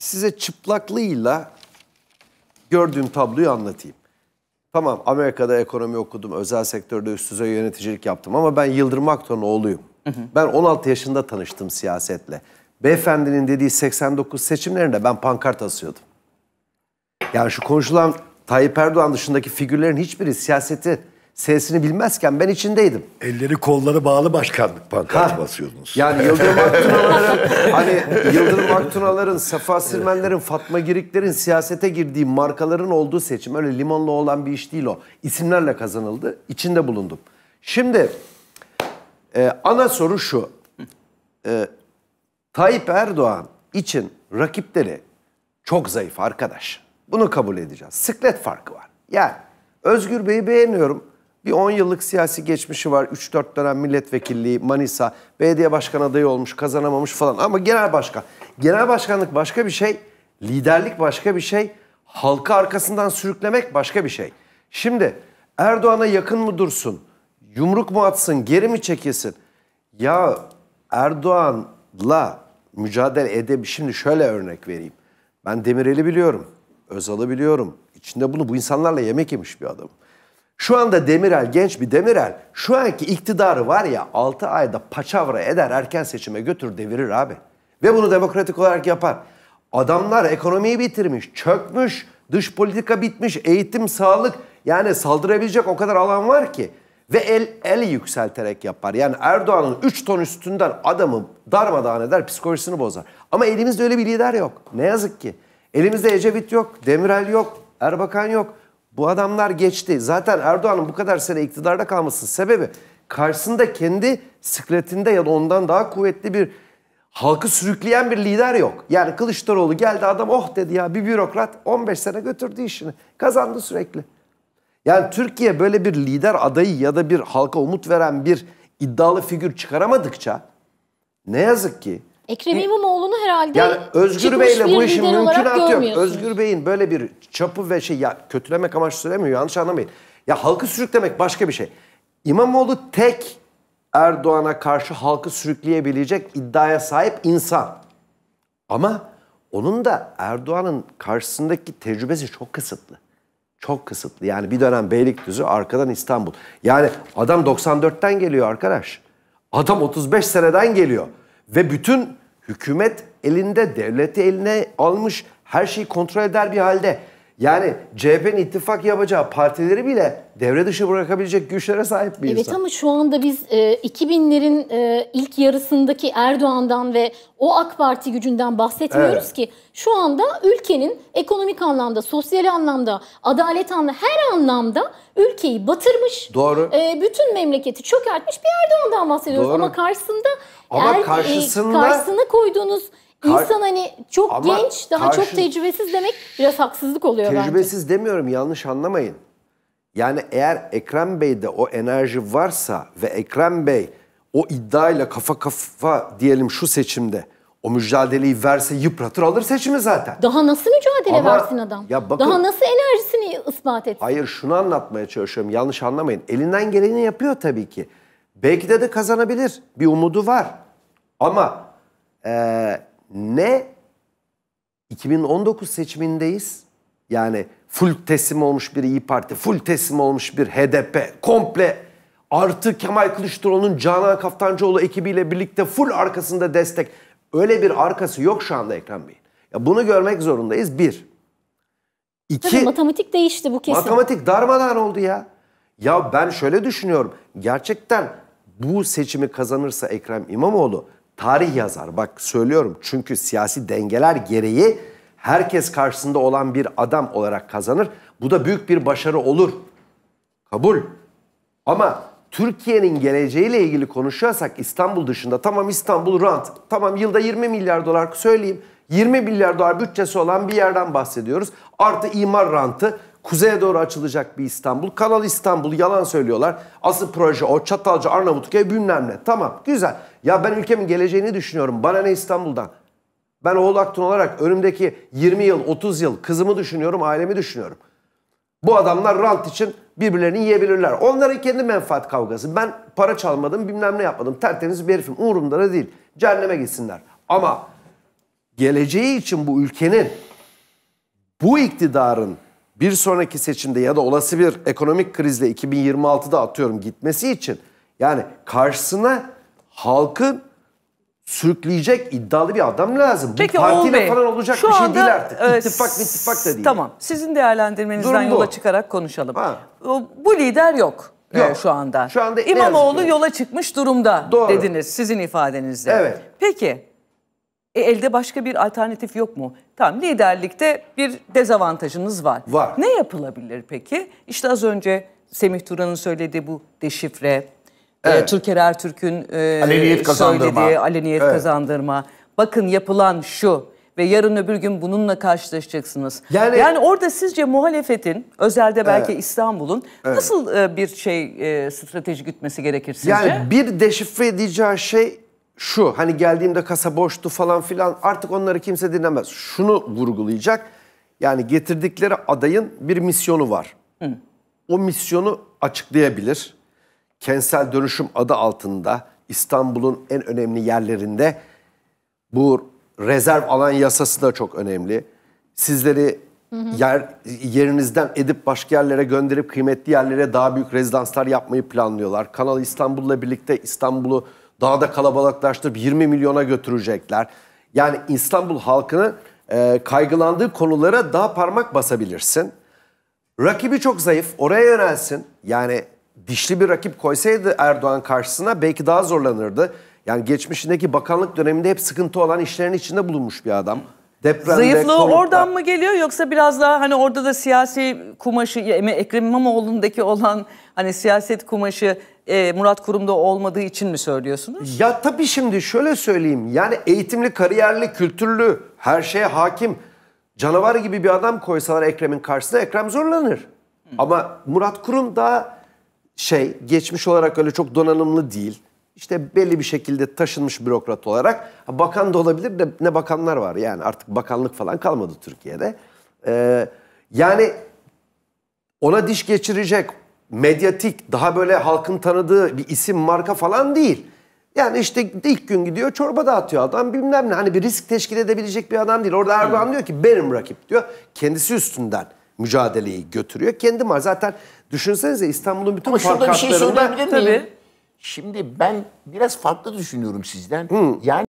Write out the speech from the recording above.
size çıplaklığıyla gördüğüm tabloyu anlatayım. Tamam Amerika'da ekonomi okudum, özel sektörde üst düzey yöneticilik yaptım ama ben Yıldırım Akton oğluyum. Hı hı. Ben 16 yaşında tanıştım siyasetle. Beyefendinin dediği 89 seçimlerinde ben pankart asıyordum. Yani şu konuşulan Tayyip Erdoğan dışındaki figürlerin hiçbiri siyaseti sesini bilmezken ben içindeydim. Elleri kolları bağlı başkanlık pankartı basıyordunuz. Yani Yıldırım Aktunalar'ın hani Yıldırım Aktunalar'ın, Safa Sirmenler'in, Fatma Girikler'in siyasete girdiği markaların olduğu seçim. Öyle limonlu olan bir iş değil o. İsimlerle kazanıldı. İçinde bulundum. Şimdi e, ana soru şu. E, Tayyip Erdoğan için rakipleri çok zayıf arkadaş. Bunu kabul edeceğiz. Sıklet farkı var. Yani Özgür Bey'i beğeniyorum. Bir 10 yıllık siyasi geçmişi var. 3-4 dönem milletvekilliği, Manisa, belediye başkan adayı olmuş, kazanamamış falan. Ama genel başkan. Genel başkanlık başka bir şey. Liderlik başka bir şey. Halkı arkasından sürüklemek başka bir şey. Şimdi Erdoğan'a yakın mı dursun? Yumruk mu atsın? Geri mi çekilsin? Ya Erdoğan'la mücadele edip şimdi şöyle örnek vereyim. Ben Demirel'i biliyorum. Özal'ı biliyorum. İçinde bunu bu insanlarla yemek yemiş bir adamım. Şu anda Demirel genç bir Demirel şu anki iktidarı var ya 6 ayda paçavra eder erken seçime götür devirir abi. Ve bunu demokratik olarak yapar. Adamlar ekonomiyi bitirmiş, çökmüş, dış politika bitmiş, eğitim, sağlık yani saldırabilecek o kadar alan var ki. Ve el, el yükselterek yapar. Yani Erdoğan'ın 3 ton üstünden adamı darmadağın eder, psikolojisini bozar. Ama elimizde öyle bir lider yok. Ne yazık ki. Elimizde Ecevit yok, Demirel yok, Erbakan yok. Bu adamlar geçti. Zaten Erdoğan'ın bu kadar sene iktidarda kalması sebebi karşısında kendi sıkletinde ya da ondan daha kuvvetli bir halkı sürükleyen bir lider yok. Yani Kılıçdaroğlu geldi adam oh dedi ya bir bürokrat 15 sene götürdü işini. Kazandı sürekli. Yani Türkiye böyle bir lider adayı ya da bir halka umut veren bir iddialı figür çıkaramadıkça ne yazık ki Ekrem İmamoğlu'nun herhalde yani Özgür Bey'le bu işin mümkün yok. Özgür Bey'in böyle bir çapı ve şey ya kötülemek amaçlı söylemiyor yanlış anlamayın. Ya halkı sürüklemek başka bir şey. İmamoğlu tek Erdoğan'a karşı halkı sürükleyebilecek iddiaya sahip insan. Ama onun da Erdoğan'ın karşısındaki tecrübesi çok kısıtlı. Çok kısıtlı. Yani bir dönem Beylikdüzü, arkadan İstanbul. Yani adam 94'ten geliyor arkadaş. Adam 35 seneden geliyor. Ve bütün hükümet elinde, devleti eline almış, her şeyi kontrol eder bir halde. Yani CHP'nin ittifak yapacağı partileri bile devre dışı bırakabilecek güçlere sahip bir evet, insan. Evet ama şu anda biz e, 2000'lerin e, ilk yarısındaki Erdoğan'dan ve o AK Parti gücünden bahsetmiyoruz evet. ki. Şu anda ülkenin ekonomik anlamda, sosyal anlamda, adalet anlamda, her anlamda ülkeyi batırmış. Doğru. E, bütün memleketi çökertmiş bir Erdoğan'dan bahsediyoruz. Doğru. Ama karşısında ama er, e, karşısında... E, karşısına koyduğunuz İnsan hani çok Ama genç, daha karşı... çok tecrübesiz demek biraz haksızlık oluyor tecrübesiz bence. Tecrübesiz demiyorum, yanlış anlamayın. Yani eğer Ekrem Bey'de o enerji varsa ve Ekrem Bey o iddiayla kafa kafa diyelim şu seçimde o mücadeleyi verse yıpratır alır seçimi zaten. Daha nasıl mücadele Ama, versin adam? Ya bakın, Daha nasıl enerjisini ispat etsin? Hayır şunu anlatmaya çalışıyorum yanlış anlamayın. Elinden geleni yapıyor tabii ki. Belki de de kazanabilir. Bir umudu var. Ama e, ne 2019 seçimindeyiz. Yani full teslim olmuş bir İyi Parti, full teslim olmuş bir HDP, komple artı Kemal Kılıçdaroğlu'nun Canan Kaftancıoğlu ekibiyle birlikte full arkasında destek. Öyle bir arkası yok şu anda Ekrem Bey. Ya bunu görmek zorundayız bir. İki, Tabii matematik değişti bu kesin. Matematik darmadan oldu ya. Ya ben şöyle düşünüyorum. Gerçekten bu seçimi kazanırsa Ekrem İmamoğlu tarih yazar. Bak söylüyorum çünkü siyasi dengeler gereği herkes karşısında olan bir adam olarak kazanır. Bu da büyük bir başarı olur. Kabul. Ama Türkiye'nin geleceğiyle ilgili konuşuyorsak İstanbul dışında tamam İstanbul rant. Tamam yılda 20 milyar dolar söyleyeyim. 20 milyar dolar bütçesi olan bir yerden bahsediyoruz. Artı imar rantı. Kuzeye doğru açılacak bir İstanbul. Kanal İstanbul yalan söylüyorlar. Asıl proje o Çatalca, Arnavutköy bilmem ne. Tamam güzel. Ya ben ülkemin geleceğini düşünüyorum. Bana ne İstanbul'dan? Ben oğlak olarak önümdeki 20 yıl, 30 yıl kızımı düşünüyorum, ailemi düşünüyorum. Bu adamlar rant için birbirlerini yiyebilirler. Onların kendi menfaat kavgası. Ben para çalmadım, bilmem ne yapmadım. Tertemiz bir herifim. Umurumda da değil. Cehenneme gitsinler. Ama geleceği için bu ülkenin, bu iktidarın bir sonraki seçimde ya da olası bir ekonomik krizle 2026'da atıyorum gitmesi için yani karşısına halkın sürükleyecek iddialı bir adam lazım. Peki, Bu partiyle Bey, falan olacak şu bir şey anda, değil artık. E, ittifak e, ittifak da değil. Tamam. Sizin değerlendirmenizden yola çıkarak konuşalım. Ha. Bu lider yok. E, yok. E, şu anda. Şu anda İmamoğlu yola çıkmış durumda Doğru. dediniz sizin ifadenizle. Evet. Peki e, elde başka bir alternatif yok mu? Tam liderlikte bir dezavantajınız var. Var. Ne yapılabilir peki? İşte az önce Semih Turan'ın söylediği bu deşifre, e, evet. e, Türker Ertürk'ün e, aleniyet söylediği aleniyet evet. kazandırma. Bakın yapılan şu ve yarın öbür gün bununla karşılaşacaksınız. Yani, yani orada sizce muhalefetin, özelde belki evet. İstanbul'un evet. nasıl e, bir şey e, strateji gütmesi gerekir sizce? Yani bir deşifre edeceği şey şu hani geldiğimde kasa boştu falan filan artık onları kimse dinlemez. Şunu vurgulayacak. Yani getirdikleri adayın bir misyonu var. Hı. O misyonu açıklayabilir. Kentsel dönüşüm adı altında İstanbul'un en önemli yerlerinde bu rezerv alan yasası da çok önemli. Sizleri yer yerinizden edip başka yerlere gönderip kıymetli yerlere daha büyük rezidanslar yapmayı planlıyorlar. Kanal İstanbul'la birlikte İstanbul'u daha da kalabalıklaştırıp 20 milyona götürecekler. Yani İstanbul halkını e, kaygılandığı konulara daha parmak basabilirsin. Rakibi çok zayıf. Oraya yönelsin. Yani dişli bir rakip koysaydı Erdoğan karşısına belki daha zorlanırdı. Yani geçmişindeki bakanlık döneminde hep sıkıntı olan işlerin içinde bulunmuş bir adam. Depremde, Zayıflığı konukta. oradan mı geliyor yoksa biraz daha hani orada da siyasi kumaşı Ekrem İmamoğlu'ndaki olan hani siyaset kumaşı e, Murat Kurum'da olmadığı için mi söylüyorsunuz? Ya tabii şimdi şöyle söyleyeyim. Yani eğitimli, kariyerli, kültürlü, her şeye hakim, canavar gibi bir adam koysalar Ekrem'in karşısına Ekrem zorlanır. Hı. Ama Murat Kurum daha şey, geçmiş olarak öyle çok donanımlı değil. İşte belli bir şekilde taşınmış bürokrat olarak. Bakan da olabilir de ne bakanlar var yani artık bakanlık falan kalmadı Türkiye'de. Ee, yani ona diş geçirecek, medyatik, daha böyle halkın tanıdığı bir isim, marka falan değil. Yani işte ilk gün gidiyor çorba dağıtıyor adam bilmem ne. Hani bir risk teşkil edebilecek bir adam değil. Orada Erdoğan hmm. diyor ki benim rakip diyor. Kendisi üstünden mücadeleyi götürüyor. Kendi var zaten düşünsenize İstanbul'un bütün Ama şurada bir şey söyleyebilir miyim? Tabii. Şimdi ben biraz farklı düşünüyorum sizden. Hmm. Yani